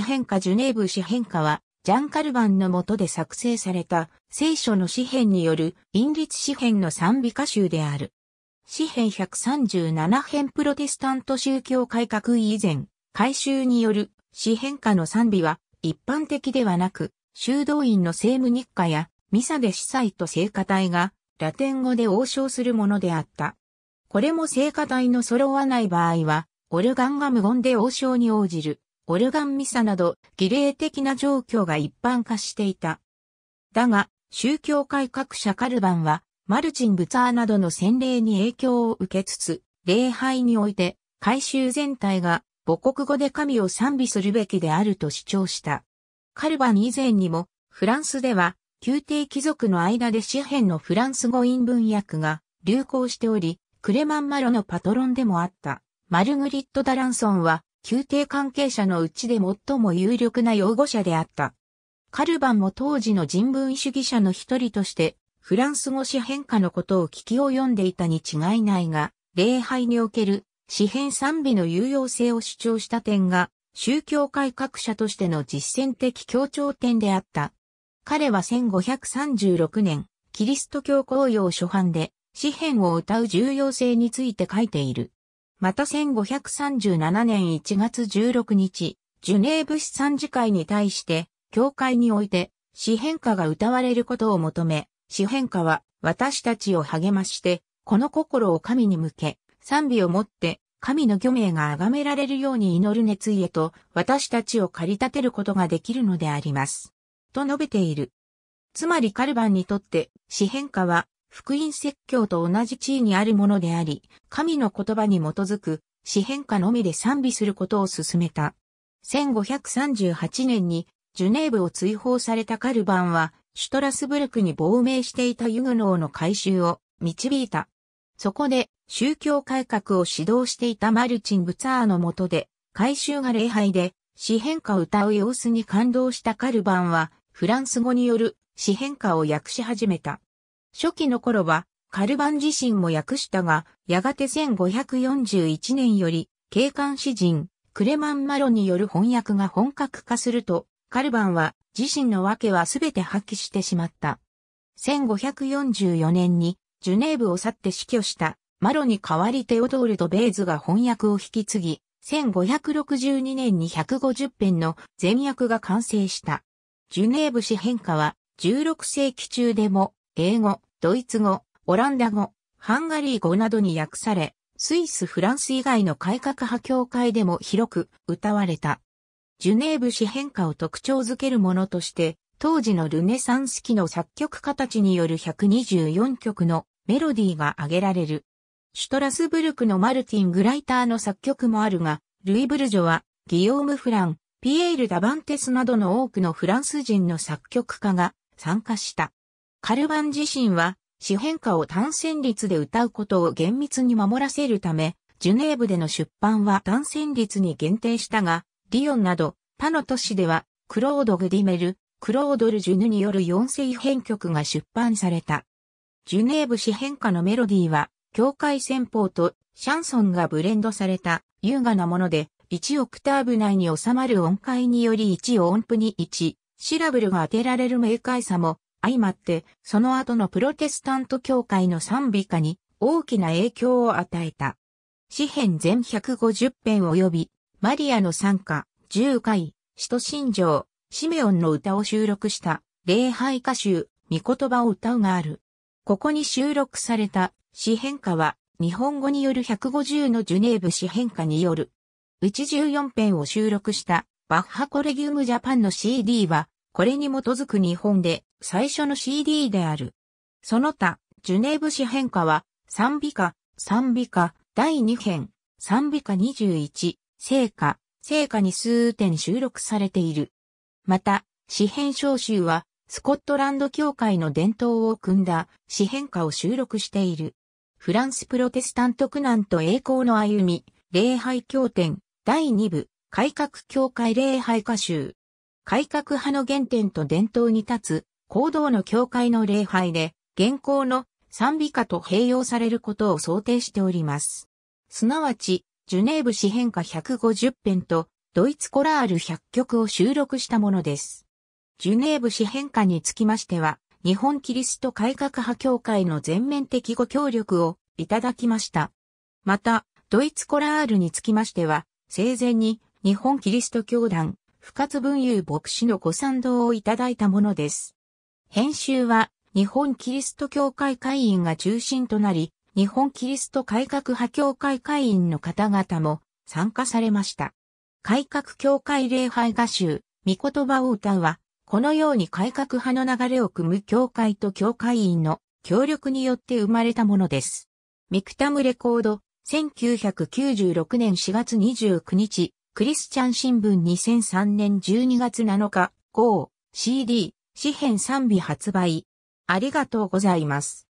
変化ジュネーブ詩変化は、ジャン・カルバンの下で作成された聖書の詩編による隠律詩編の賛美歌集である。詩編137編プロテスタント宗教改革以前、改修による詩変化の賛美は一般的ではなく、修道院の政務日課やミサで司祭と聖歌隊がラテン語で応唱するものであった。これも聖歌隊の揃わない場合は、オルガンが無言で応唱に応じる。オルガンミサなど儀礼的な状況が一般化していた。だが、宗教改革者カルバンは、マルチン・ブツァーなどの洗礼に影響を受けつつ、礼拝において、改宗全体が母国語で神を賛美するべきであると主張した。カルバン以前にも、フランスでは、宮廷貴族の間で詩幣のフランス語音文訳が流行しており、クレマン・マロのパトロンでもあった、マルグリット・ダランソンは、宮廷関係者のうちで最も有力な擁護者であった。カルバンも当時の人文主義者の一人として、フランス語詩変化のことを聞き及んでいたに違いないが、礼拝における詩編賛美の有用性を主張した点が、宗教改革者としての実践的協調点であった。彼は1536年、キリスト教公用初版で、詩編を歌う重要性について書いている。また1537年1月16日、ジュネーブ市参事会に対して、教会において、詩変化が歌われることを求め、詩変化は私たちを励まして、この心を神に向け、賛美をもって、神の御名が崇められるように祈る熱意へと、私たちを駆り立てることができるのであります。と述べている。つまりカルバンにとって、詩変化は福音説教と同じ地位にあるものであり、神の言葉に基づく、詩変化のみで賛美することを進めた。1538年に、ジュネーブを追放されたカルバンは、シュトラスブルクに亡命していたユグノーの改修を導いた。そこで、宗教改革を指導していたマルチン・ブツァーの下で、改修が礼拝で、詩変化を歌う様子に感動したカルバンは、フランス語による詩変化を訳し始めた。初期の頃は、カルバン自身も訳したが、やがて1541年より、警官詩人、クレマン・マロによる翻訳が本格化すると、カルバンは自身の訳は全て破棄してしまった。1544年にジュネーブを去って死去したマロに代わりテオドールとベーズが翻訳を引き継ぎ、1562年に150編の全訳が完成した。ジュネーブ詩変化は16世紀中でも英語、ドイツ語、オランダ語、ハンガリー語などに訳され、スイス・フランス以外の改革派協会でも広く歌われた。ジュネーブ詩変化を特徴づけるものとして、当時のルネサンス期の作曲家たちによる124曲のメロディーが挙げられる。シュトラスブルクのマルティン・グライターの作曲もあるが、ルイ・ブルジョは、ギヨーム・フラン、ピエール・ダバンテスなどの多くのフランス人の作曲家が参加した。カルバン自身は、詩変化を単旋律で歌うことを厳密に守らせるため、ジュネーブでの出版は単旋律に限定したが、リオンなど他の都市では、クロード・グディメル、クロードル・ジュヌによる4世編曲が出版された。ジュネーブ詩変化のメロディーは、境界戦法とシャンソンがブレンドされた優雅なもので、1オクターブ内に収まる音階により1音符に1、シラブルが当てられる明快さも、相まって、その後のプロテスタント教会の賛美歌に大きな影響を与えた。詩編全150編及び、マリアの参加、10回、使徒信条、シメオンの歌を収録した礼拝歌集、御言葉を歌うがある。ここに収録された詩編歌は日本語による150のジュネーブ詩編歌による。うち14編を収録したバッハコレギウムジャパンの CD はこれに基づく日本で最初の CD である。その他、ジュネーブ詩変化は、賛美歌、賛美歌、第2編、賛美歌21、聖歌、聖歌に数点収録されている。また、詩編召集は、スコットランド教会の伝統を組んだ詩変歌を収録している。フランスプロテスタント苦難と栄光の歩み、礼拝経典、第2部、改革教会礼拝歌集、改革派の原点と伝統に立つ、行動の教会の礼拝で、現行の賛美歌と併用されることを想定しております。すなわち、ジュネーブ詩編歌150編と、ドイツコラール100曲を収録したものです。ジュネーブ詩編歌につきましては、日本キリスト改革派協会の全面的ご協力をいただきました。また、ドイツコラールにつきましては、生前に日本キリスト教団深津文雄牧師のご賛同をいただいたものです。編集は、日本キリスト教会会員が中心となり、日本キリスト改革派教会会員の方々も参加されました。改革教会礼拝画集、御言葉を歌うは、このように改革派の流れを組む教会と教会員の協力によって生まれたものです。ミクタムレコード、1996年4月29日、クリスチャン新聞2003年12月7日、号、CD、紙編3美発売。ありがとうございます。